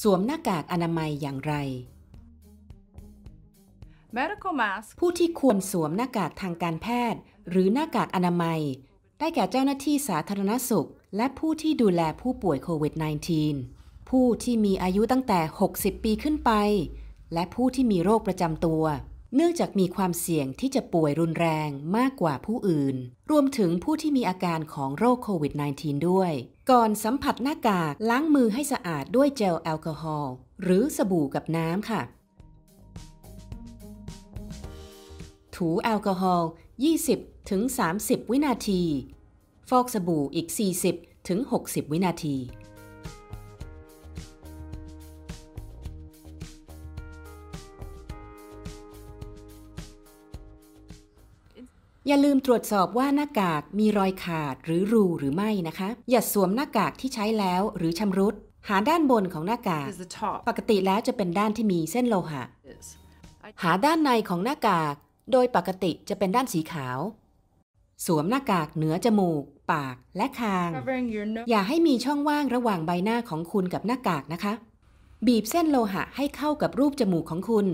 สวมหน้ากากอนามัยอย่างไร Medical mask ผู้ที่ควรสวมหน้ากากทางการแพทย์ หรือหน้ากากอนามัย ได้แก่เจ้าหน้าที่สาธารณสุข และผู้ที่ดูแลผู้ป่วยโควิด -19 ผู้ที่มีอายุตั้งแต่ 60 ปีขึ้นไป และผู้ที่มีโรคประจำตัวเนื่องจากมีความเสี่ยงที่จะป่วยรุนแรงมากกว่าผู้อื่น รวมถึงผู้ที่มีอาการของโรคโควิด -19 ด้วย ก่อนสัมผัสหน้ากาก ล้างมือให้สะอาดด้วยเจลแอลกอฮอล์หรือสบู่กับน้ำค่ะ ถูแอลกอฮอล์20ถึง30 วินาที ฟอกสบู่อีก 40ถึง60 วินาทีอย่าลืมตรวจสอบว่าหน้ากากมีรอยขาดหรือรูหรือไม่นะคะ อย่าสวมหน้ากากที่ใช้แล้วหรือชำรุด หาด้านบนของหน้ากาก ปกติแล้วจะเป็นด้านที่มีเส้นโลหะหาด้านในของหน้ากากโดยปกติจะเป็นด้านสีขาว สวมหน้ากากเหนือจมูก ปากและคาง อย่าให้มีช่องว่างระหว่างใบหน้าของคุณกับหน้ากากนะคะ บีบเส้นโลหะให้เข้ากับรูปจมูกของคุณ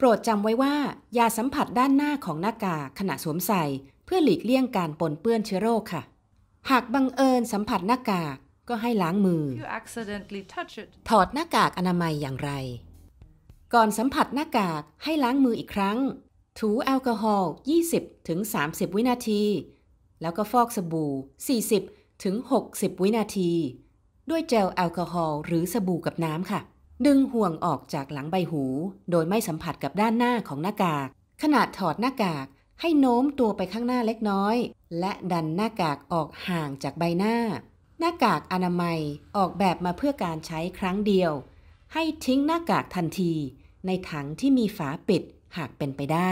โปรดจำไว้ว่า อย่าสัมผัสด้านหน้าของหน้ากากขณะสวมใส่เพื่อหลีกเลี่ยงการปนเปื้อนเชื้อโรคค่ะ หากบังเอิญสัมผัสหน้ากากก็ให้ล้างมือ ถอดหน้ากากอนามัยอย่างไร ก่อนสัมผัสหน้ากากให้ล้างมืออีกครั้งถูแอลกอฮอล์ 20-30 วินาที แล้วก็ฟอกสบู่ 40-60 วินาที ด้วยเจลแอลกอฮอล์หรือสบู่กับน้ำค่ะดึงห่วงออกจากหลังใบหู โดยไม่สัมผัสกับด้านหน้าของหน้ากาก ขนาดถอดหน้ากากให้โน้มตัวไปข้างหน้าเล็กน้อย และดันหน้ากากออกห่างจากใบหน้า หน้ากากอนามัยออกแบบมาเพื่อการใช้ครั้งเดียว ให้ทิ้งหน้ากากทันที ในถังที่มีฝาปิดหากเป็นไปได้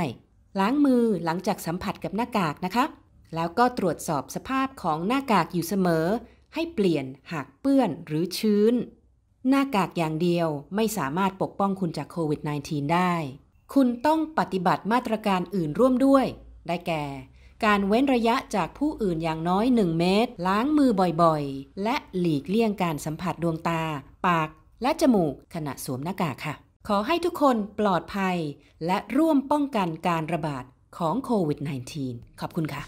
ล้างมือหลังจากสัมผัสกับหน้ากากนะคะ แล้วก็ตรวจสอบสภาพของหน้ากากอยู่เสมอ ให้เปลี่ยนหากเปื้อนหรือชื้นหน้ากากอย่างเดียวไม่สามารถปกป้องคุณจากโควิด -19 ได้ คุณต้องปฏิบัติมาตรการอื่นร่วมด้วย ได้แก่ การเว้นระยะจากผู้อื่นอย่างน้อย 1 เมตร ล้างมือบ่อยๆ และหลีกเลี่ยงการสัมผัสดวงตา ปาก และจมูกขณะสวมหน้ากากค่ะ ขอให้ทุกคนปลอดภัย และร่วมป้องกันการระบาดของโควิด -19 ขอบคุณค่ะ